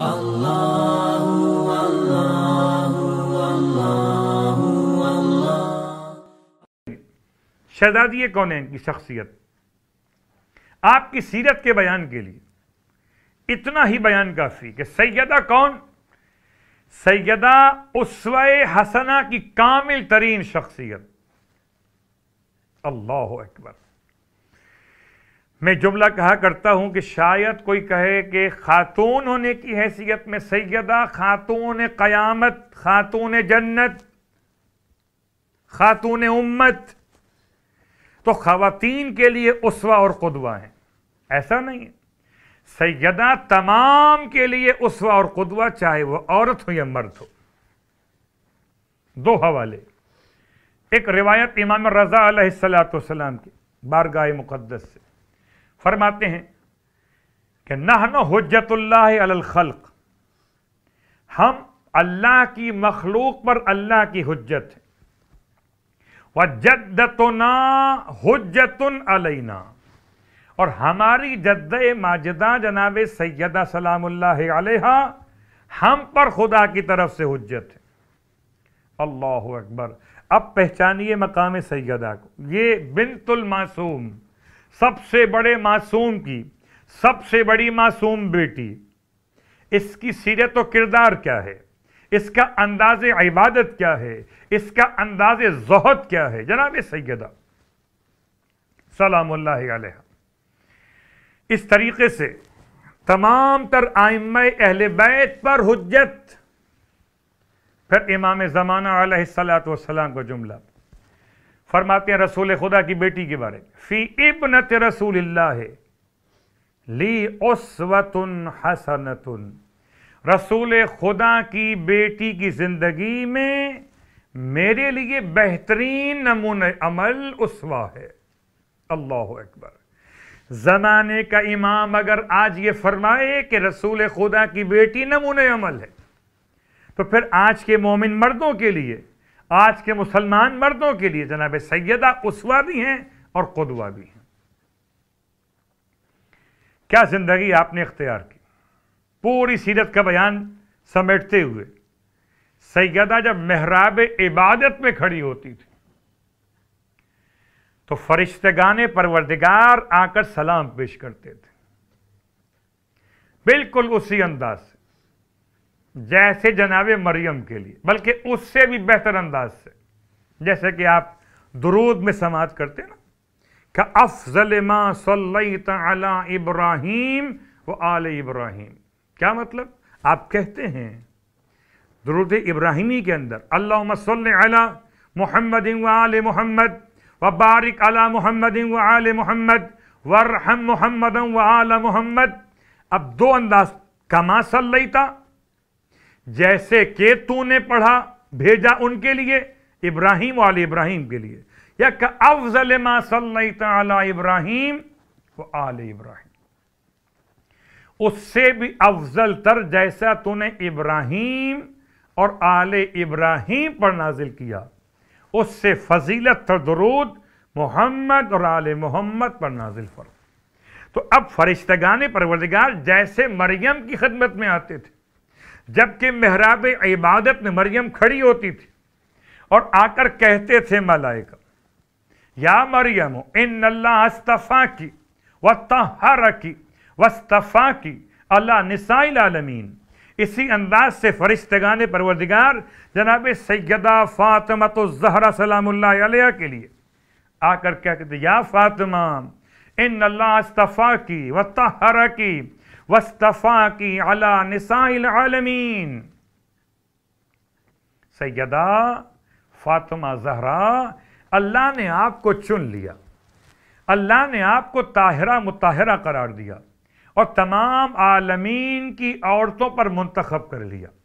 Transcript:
शहजादी कौन इनकी शख्सियत आपकी सीरत के बयान के लिए इतना ही बयान काफ़ी कि सैदा कौन सैदा उसव हसना की कामिल तरीन शख्सियत अल्लाह अकबर मैं जुमला कहा करता हूं कि शायद कोई कहे कि खातून होने की हैसियत में सैदा खातून क़यामत खातून जन्नत खातून उम्मत तो खातिन के लिए उसवा और खुदवा है ऐसा नहीं है सैदा तमाम के लिए उसवा और खुदवा चाहे वह औरत हो या मर्द हो दो हवाले एक रिवायत इमाम रज़ा सलाम की बारगाह मुक़दस से फरमाते हैं कि नहन खल हम अल्लाह की मखलूक पर अल्लाह की हजत है वजदतना हजतन अलना और हमारी जद्द माजदा जनाब सैदा सलाम हम पर खुदा की तरफ से हजत है अल्लाह अकबर अब पहचानिए मकाम सैदा को ये बिनतुल मासूम सबसे बड़े मासूम की सबसे बड़ी मासूम बेटी इसकी सीरत व किरदार क्या है इसका अंदाज इबादत क्या है इसका अंदाज जहद क्या है जनाब सैदा सलाम इस तरीके से तमाम तर आम अहल बैत पर हजत फिर इमाम ज़माना सलात वसलाम का जुमला फरमाते हैं रसूल खुदा की बेटी के बारे में फ़ी इबन रसूल है ली उसवतुन हसनतुन रसूल खुदा की बेटी की ज़िंदगी में मेरे लिए बेहतरीन नमून अमल उसवा है अल्लाह अकबर ज़माने का इमाम अगर आज ये फरमाए कि रसूल खुदा की बेटी नमून अमल है तो फिर आज के मोमिन मर्दों के लिए आज के मुसलमान मर्दों के लिए जनाब सैदा उसवा भी हैं और कदवा भी हैं क्या ज़िंदगी आपने इख्तियार की पूरी सीरत का बयान समेटते हुए सैदा जब मेहराब इबादत में खड़ी होती थी तो गाने परवरदिगार आकर सलाम पेश करते थे बिल्कुल उसी अंदाज से जैसे जनाब मरियम के लिए बल्कि उससे भी बेहतर अंदाज से जैसे कि आप दरूद में समाज करते ना का अफजल माँ सल्ला इब्राहिम व आल इब्राहिम क्या मतलब आप कहते हैं दरूद इब्राहिमी के अंदर अल्लाह सल मोहम्मद आल मोहम्मद व बारिक अला मोहम्मद आल मोहम्मद वरहम मोहम्मद आल मोहम्मद अब दो अंदाज कमा सल्लता जैसे के तू ने पढ़ा भेजा उनके लिए इब्राहिम वाले इब्राहिम के लिए या अफजल इब्राहिम व आल इब्राहिम उससे भी अफजल तर जैसा तूने इब्राहिम और आल इब्राहिम पर नाजिल किया उससे फजीलत तर दरूद मोहम्मद और आल मोहम्मद पर नाजिल फर तो अब फरिश्तगाने परवरदिगार जैसे मरियम की खदमत में आते थे जबकि मेहराब इबादत में मरियम खड़ी होती थी और आकर कहते थे मलाइक या मरियम इन अस्तफा की व तहर की वस्तफ़ा की अल्लाह निसाइल आलमीन इसी अंदाज से फरिश्तगान परवरदिगार जनाब सैदा फ़ातमत जहरा सलाम्ला के लिए आकर क्या कहते या फ़ातिमा इन अल्लाह अस्तफ़ा की व तहरा की वस्तफ़ा की अला निसाइल आलमीन सैदा फातिमा जहरा अल्लाह ने आपको चुन लिया अल्लाह ने आपको ताहरा मुताहरा करार दिया और तमाम आलमीन की औरतों पर मुंतखब कर लिया